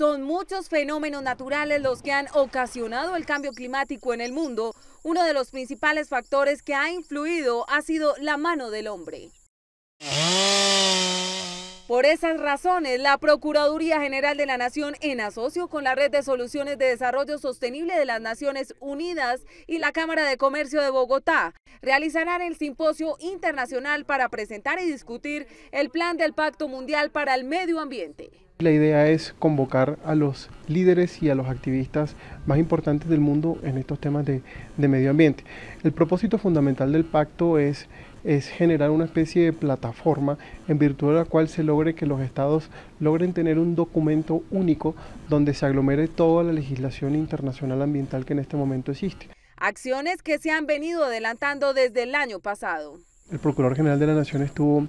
Son muchos fenómenos naturales los que han ocasionado el cambio climático en el mundo. Uno de los principales factores que ha influido ha sido la mano del hombre. Por esas razones, la Procuraduría General de la Nación, en asocio con la Red de Soluciones de Desarrollo Sostenible de las Naciones Unidas y la Cámara de Comercio de Bogotá, realizarán el simposio internacional para presentar y discutir el plan del Pacto Mundial para el Medio Ambiente. La idea es convocar a los líderes y a los activistas más importantes del mundo en estos temas de, medio ambiente. El propósito fundamental del pacto es, es, generar una especie de plataforma en virtud de la cual se logre que los estados logren tener un documento único donde se aglomere toda la legislación internacional ambiental que en este momento existe. Acciones que se han venido adelantando desde el año pasado. El Procurador General de la Nación estuvo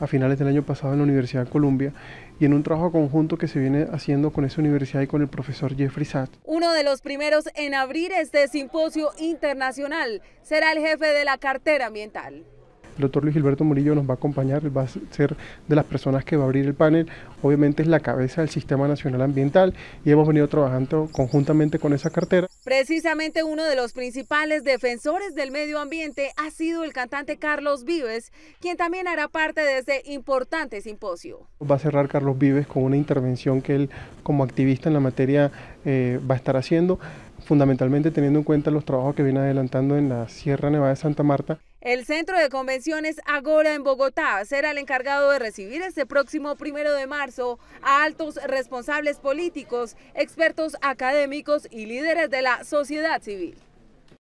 a finales del año pasado en la Universidad de Columbia y en un trabajo conjunto que se viene haciendo con esa universidad y con el profesor Jeffrey Satt. Uno de los primeros en abrir este simposio internacional será el jefe de la cartera ambiental. El doctor Luis Gilberto Murillo nos va a acompañar, va a ser de las personas que va a abrir el panel. Obviamente es la cabeza del Sistema Nacional Ambiental y hemos venido trabajando conjuntamente con esa cartera. Precisamente uno de los principales defensores del medio ambiente ha sido el cantante Carlos Vives, quien también hará parte de ese importante simposio. Va a cerrar Carlos Vives con una intervención que él como activista en la materia eh, va a estar haciendo fundamentalmente teniendo en cuenta los trabajos que viene adelantando en la Sierra Nevada de Santa Marta. El Centro de Convenciones Agora en Bogotá será el encargado de recibir este próximo primero de marzo a altos responsables políticos, expertos académicos y líderes de la sociedad civil.